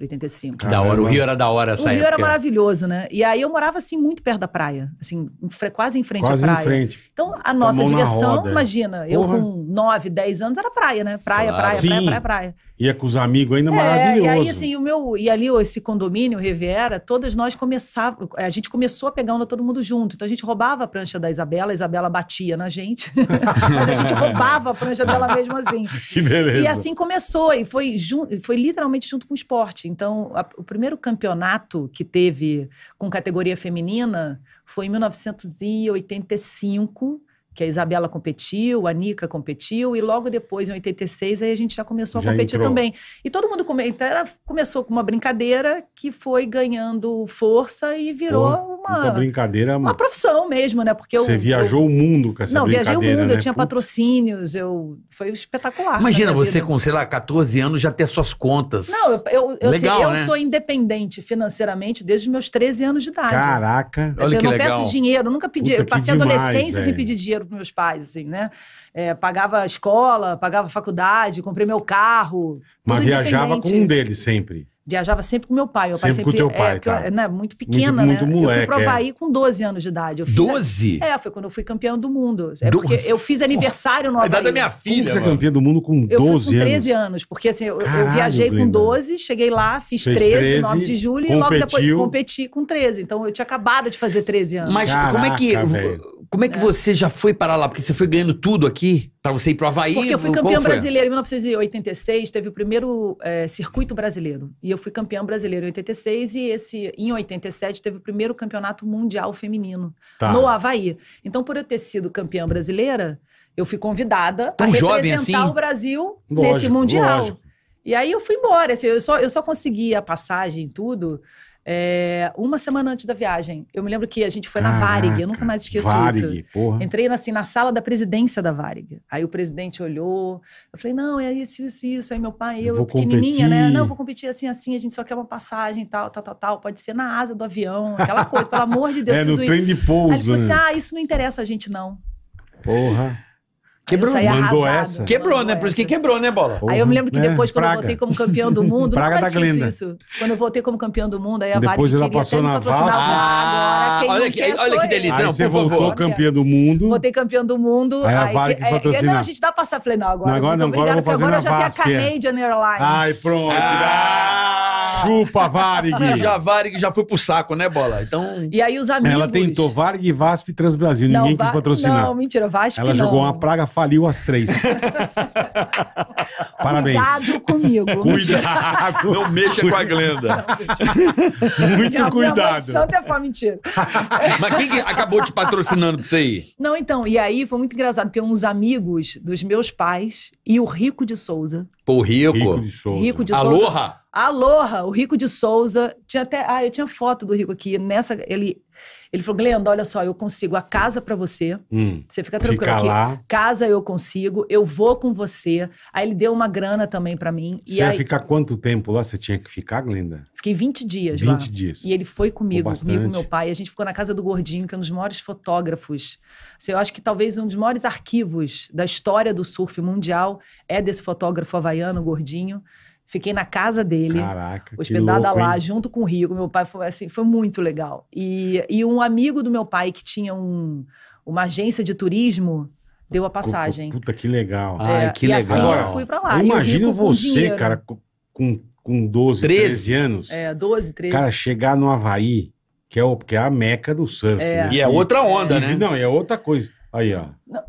85. Que da hora, o Rio era da hora essa O Rio época. era maravilhoso, né? E aí eu morava assim muito perto da praia, assim, quase em frente quase à praia. Em frente. Então a tá nossa Tomou diversão, imagina, é. eu com 9, 10 anos era praia, né? Praia, claro. praia, praia, praia, praia, praia. Ia com os amigos ainda é, maravilhoso. E aí, assim, o meu. E ali, esse condomínio, Riviera, todas nós começávamos. A gente começou a pegar onda todo mundo junto. Então a gente roubava a prancha da Isabela, a Isabela batia na gente. Mas a gente roubava a prancha dela mesmo assim. Que beleza. E assim começou. E foi, foi literalmente junto com o esporte. Então, a, o primeiro campeonato que teve com categoria feminina foi em 1985 que a Isabela competiu, a Nica competiu, e logo depois, em 86, aí a gente já começou já a competir entrou. também. E todo mundo come... era então começou com uma brincadeira que foi ganhando força e virou uma, brincadeira, uma profissão mesmo, né? Porque Você eu, viajou eu, o mundo com essa não, brincadeira, Não, viajei o mundo, né? eu tinha Putz. patrocínios, eu, foi espetacular. Imagina você com, sei lá, 14 anos já ter suas contas. Não, eu, eu, eu, legal, né? eu sou independente financeiramente desde os meus 13 anos de idade. Caraca, assim, olha que legal. não legal. peço dinheiro, nunca pedi, Puta, eu passei a adolescência sem pedir dinheiro para meus pais, assim, né? É, pagava escola, pagava faculdade, comprei meu carro. Mas viajava com um deles sempre. Viajava sempre com meu pai. Meu sempre pai sempre, com teu pai, é, tá. eu, né, Muito pequena, né? muito, muito né? Moleque, eu fui pro Havaí é. com 12 anos de idade. Eu 12? A... É, foi quando eu fui campeão do mundo. É Doze? porque eu fiz aniversário no Havaí. A idade da minha filha, Como você é campeão do mundo com 12 anos? Eu fui com 13 anos, anos porque assim, eu, Caralho, eu viajei com 12, cheguei lá, fiz 13, 13, 9 de julho, competiu. e logo depois competi com 13. Então eu tinha acabado de fazer 13 anos. Mas Caraca, como é que... Velho como é que é. você já foi parar lá? Porque você foi ganhando tudo aqui para você ir para o Havaí? Porque eu fui campeã brasileira em 1986, teve o primeiro é, circuito brasileiro. E eu fui campeã brasileira em 86 e esse, em 87 teve o primeiro campeonato mundial feminino tá. no Havaí. Então, por eu ter sido campeã brasileira, eu fui convidada Tão a representar assim? o Brasil lógico, nesse mundial. Lógico. E aí eu fui embora. Assim, eu, só, eu só consegui a passagem e tudo é, uma semana antes da viagem, eu me lembro que a gente foi Caraca, na Varig, eu nunca mais esqueço Varig, isso. Porra. Entrei assim, na sala da presidência da Varig. Aí o presidente olhou, eu falei, não, é isso, isso, isso. Aí meu pai, eu, eu, vou pequenininha, né, competir. né? Não, vou competir assim, assim, a gente só quer uma passagem, tal, tal, tal, tal. Pode ser na asa do avião, aquela coisa, pelo amor de Deus. é, no trem de pouso. Aí ele falou assim, né? ah, isso não interessa a gente não. Porra. Quebrou. Mandou essa. Quebrou, né? Por isso que quebrou, né, Bola? Aí eu me lembro que né? depois, quando eu voltei como campeão do mundo, Praga da mais isso. Quando eu voltei como campeão do mundo, aí a Depois ela passou na me ah, ah olha, que, olha que delícia. Aí não, você voltou campeão do mundo. Voltei campeão do mundo. Aí, aí a Varg quis é, patrocinar. Não, a gente dá tá passar. Falei, não, agora. Não, agora não, agora eu vou fazer agora eu já tenho a é. Canadian Airlines. Ai, pronto. Ah! Chupa, Varg Já Varg já foi pro saco, né, Bola? Então... E aí os amigos... Ela tentou Varg VASP e Transbrasil. Ninguém quis patrocinar. Não, mentira, VASP Ela jogou uma praga faliu as três. Parabéns. Cuidado comigo. Cuidado. Não mexa com a Glenda. Muito minha, é cuidado. Minha até foi mentira. Mas quem que acabou te patrocinando pra você ir? Não, então, e aí foi muito engraçado, porque uns amigos dos meus pais e o Rico de Souza. Pô, Rico. Rico de Souza. Rico de Souza. Aloha! Aloha, o Rico de Souza. Tinha até, ah, eu tinha foto do Rico aqui. Nessa, ele, ele falou, Glenda, olha só, eu consigo a casa para você. Hum, você fica tranquilo fica aqui. Lá. Casa eu consigo, eu vou com você. Aí ele deu uma grana também para mim. Você ia aí, ficar quanto tempo lá? Você tinha que ficar, Glenda? Fiquei 20 dias 20 lá. 20 dias. E ele foi comigo, comigo meu pai. A gente ficou na casa do Gordinho, que é um dos maiores fotógrafos. Assim, eu acho que talvez um dos maiores arquivos da história do surf mundial é desse fotógrafo havaiano, Gordinho. Fiquei na casa dele, Caraca, hospedada louco, lá, hein? junto com o Rio. Meu pai foi assim, foi muito legal. E, e um amigo do meu pai que tinha um, uma agência de turismo deu a passagem. Puta, que legal. Ai, ah, é, que assim legal. Assim eu fui pra lá. Imagina você, com cara, com, com 12, 13. 13 anos. É, 12, 13. Cara, chegar no Havaí que é, o, que é a meca do surf. É. Né? E é assim, outra onda, é. né? Não, é outra coisa. Aí, ó.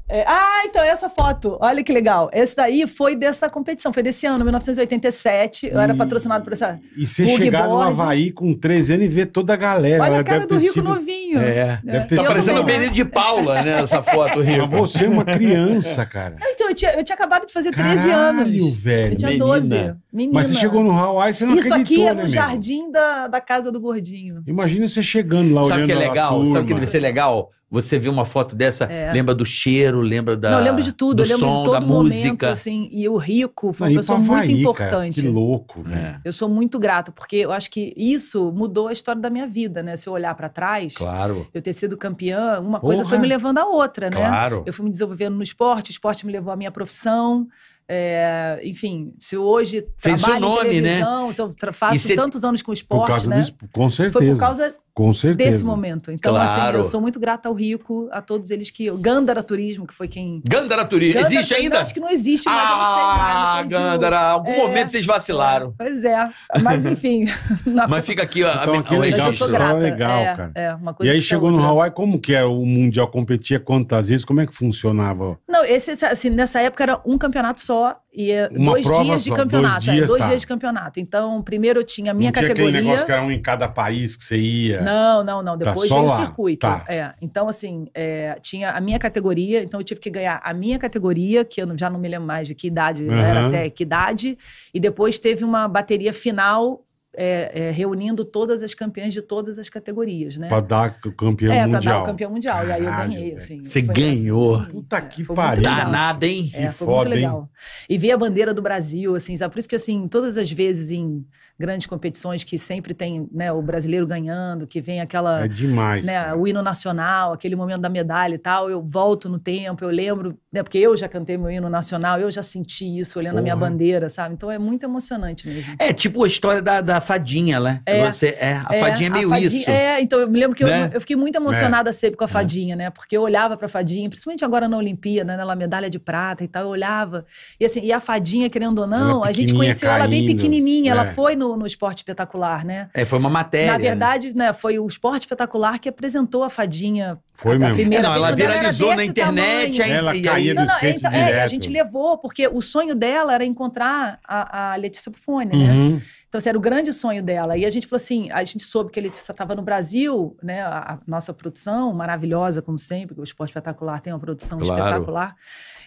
É, ah, então essa foto. Olha que legal. Esse daí foi dessa competição, foi desse ano, 1987. Eu e, era patrocinado por essa. E você chegar no Havaí com 13 anos e ver toda a galera. Olha a né? cara do Rico sido... novinho pequenininho. É, é, deve ter Tá parecendo a também. de Paula, né? Essa foto, Mas Rico. você é uma criança, cara. Então, eu tinha, eu tinha acabado de fazer 13 Caralho, anos. velho. Eu tinha 12. Menina. Mas você chegou no Hawaii, você não Isso aqui é no né, meu? jardim da, da casa do gordinho. Imagina você chegando lá, Sabe o que é legal? Sabe o que deve ser legal? Você vê uma foto dessa, É. lembra do cheiro, lembra da. não, eu lembro de tudo, eu lembro som, de da todo momento, música. assim. E o Rico foi Não, uma pessoa pra muito Havaí, cara, importante. que louco, né? Eu sou muito grata, porque eu acho que isso mudou a história da minha vida, né? Se eu olhar pra trás, Claro. Claro. Eu ter sido campeã, uma Porra. coisa foi me levando à outra, né? Claro. Eu fui me desenvolvendo no esporte, o esporte me levou à minha profissão. É, enfim, se hoje Fez trabalho seu nome, em né? televisão, né? se eu faço cê... tantos anos com esporte, por causa né? Disso, com certeza. Foi por causa com certeza. Desse momento. Então, claro. assim, eu sou muito grata ao Rico, a todos eles que. Gandara Turismo, que foi quem. Gandara Turismo, existe ainda? ainda? Acho que não existe mais. Ah, eu Gandara, algum é. momento vocês vacilaram. Pois é. Mas, enfim. Mas fica aqui, ó. Então, a... aqui é legal, isso é legal, é, cara. É, uma coisa e aí tá chegou no Hawaii, como que é o Mundial? Competia quantas vezes? Como é que funcionava? Não, esse, assim, nessa época era um campeonato só e eh, Uma dois prova dias de campeonato. Dois, é, dias, é, dois tá. dias de campeonato. Então, primeiro eu tinha a minha não categoria. Tinha aquele negócio que era um em cada país que você ia. Não, não, não. Tá depois tá, veio o circuito. Tá. É, então, assim, é, tinha a minha categoria, então eu tive que ganhar a minha categoria, que eu já não me lembro mais de que idade, uhum. era até que idade, e depois teve uma bateria final é, é, reunindo todas as campeãs de todas as categorias, né? Pra dar campeão é, mundial. É, pra dar o campeão mundial. Caralho, e aí eu ganhei, assim. Você ganhou. Assim, Puta é, que pariu. Danada, hein? É, que foi foda, muito legal. Hein? E ver a bandeira do Brasil, assim, sabe? Por isso que, assim, todas as vezes em grandes competições que sempre tem né, o brasileiro ganhando, que vem aquela. É demais. Né, o hino nacional, aquele momento da medalha e tal. Eu volto no tempo, eu lembro, né, porque eu já cantei meu hino nacional, eu já senti isso olhando Porra. a minha bandeira, sabe? Então é muito emocionante mesmo. É tipo a história da, da fadinha, né? É, Você, é, a é, fadinha é meio fadinha, isso. É, então eu me lembro que né? eu, eu, fiquei muito emocionada é. sempre com a é. fadinha, né? Porque eu olhava pra fadinha, principalmente agora na Olimpíada, né? medalha de prata e tal, eu olhava. E assim, e a fadinha, querendo ou não, a gente conheceu caindo, ela bem pequenininha, ela é. foi no, no esporte espetacular, né? É, foi uma matéria. Na né? verdade, né? né? foi o esporte espetacular que apresentou a fadinha foi mesmo. Primeira é, não, ela viralizou na internet. Aí, ela caía do não, não, tá, é, a gente levou, porque o sonho dela era encontrar a, a Letícia Bufone, né? uhum. né? Então, assim, era o grande sonho dela. E a gente falou assim, a gente soube que a Letícia estava no Brasil, né? A, nossa produção, maravilhosa, como sempre, porque o Esporte Espetacular tem uma produção claro. espetacular.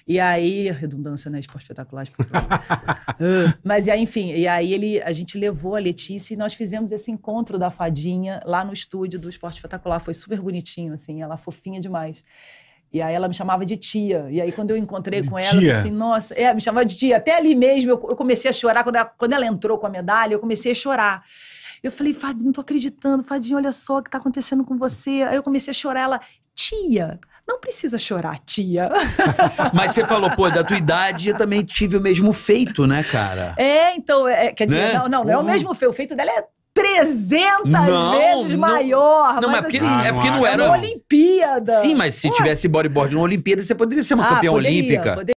E aí, redundância, né? Esporte Espetacular, espetacular. Ah. Mas e aí, enfim, e aí ele, a gente levou a Letícia e nós fizemos esse encontro da fadinha lá no estúdio do Esporte Espetacular. Foi super bonitinho, assim, ela fofinha demais. E aí ela me chamava de tia. E aí quando eu encontrei de com tia. ela, eu falei assim, nossa, é, me chamava de tia. Até ali mesmo eu, eu comecei a chorar. Quando ela, quando ela entrou com a medalha, eu comecei a chorar. Eu falei, Fadinho, não tô acreditando, Fadinho, olha só o que tá acontecendo com você. Aí eu comecei a chorar, ela, tia, não precisa chorar, tia. Mas você falou, pô, da tua idade eu também tive o mesmo feito, né, cara? É, então, é, é quer dizer, né? não, não, não é o mesmo feito. O feito dela é 300 não, vezes não, maior. Não, mas, é porque, assim, ah, é porque ah, não, é. era. É uma Olimpíada. Sim, mas se Ué. tivesse bodyboard numa Olimpíada, você poderia ser uma ah, campeã poderia, olímpica. Poderia.